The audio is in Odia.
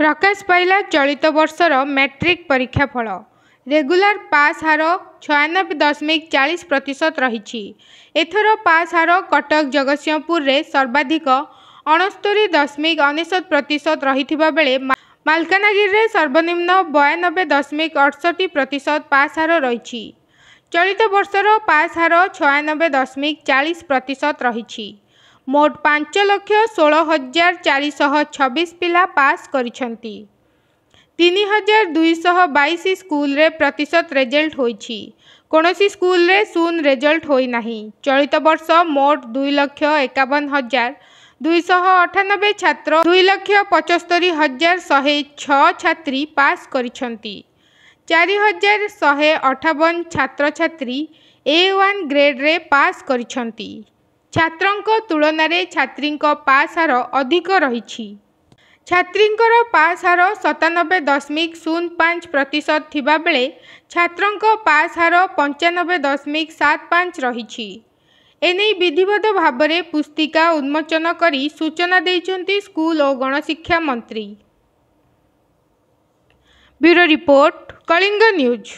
ପ୍ରକାଶ ପାଇଲା ଚଳିତ ବର୍ଷର ମେଟ୍ରିକ୍ ପରୀକ୍ଷା ଫଳ ରେଗୁଲାର ପାସ୍ ହାର ଛୟାନବେ ଦଶମିକ ଚାଳିଶ ପ୍ରତିଶତ ରହିଛି ଏଥର ପାସ୍ ହାର କଟକ ଜଗତସିଂହପୁରରେ ସର୍ବାଧିକ ଅଣସ୍ତରୀ ଦଶମିକ ଅନେଶତ ପ୍ରତିଶତ ରହିଥିବା ବେଳେ ମାଲକାନଗିରିରେ ସର୍ବନିମ୍ନ ବୟାନବେ ଦଶମିକ ଅଠଷଠି ପ୍ରତିଶତ ପାସ୍ ହାର ରହିଛି ଚଳିତ ବର୍ଷର ପାସ୍ ହାର ଛୟାନବେ ଦଶମିକ ଚାଳିଶ ପ୍ରତିଶତ ରହିଛି মোট পাঁচ লক্ষ ষোল হাজার চারিশহ ছবিশ পিলা পাস করেছেন তিন হাজার দুইশহ বাইশ স্কুলরে প্রতিশত রেজল্ট হয়েছি কোণী স্কুলরে শূন্য রেজল্ট হয়ে না চলিত বর্ষ মোট দুই লক্ষ একাবন হাজার দুইশহ অঠানবে ছাত্র দুই লক্ষ পঁচস্তরি হাজার শহে ছ ছাত্রী পাস করেছেন চারি হাজার শহে অঠাবন ছাত্রছাত্রী এ ওয়ান গ্রেড্রে পাস করেছেন ଛାତ୍ରଙ୍କ ତୁଳନାରେ ଛାତ୍ରୀଙ୍କ ପାସ୍ ହାର ଅଧିକ ରହିଛି ଛାତ୍ରୀଙ୍କର ପାସ୍ ହାର ସତାନବେ ଦଶମିକ ଶୂନ ପାଞ୍ଚ ପ୍ରତିଶତ ଥିବାବେଳେ ଛାତ୍ରଙ୍କ ପାସ୍ ହାର ପଞ୍ଚାନବେ ଦଶମିକ ସାତ ପାଞ୍ଚ ରହିଛି ଏନେଇ ବିଧିବଦ୍ଧ ଭାବରେ ପୁସ୍ତିକା ଉନ୍ମୋଚନ କରି ସୂଚନା ଦେଇଛନ୍ତି ସ୍କୁଲ ଓ ଗଣଶିକ୍ଷା ମନ୍ତ୍ରୀ ବ୍ୟୁରୋ ରିପୋର୍ଟ କଳିଙ୍ଗ ନ୍ୟୁଜ୍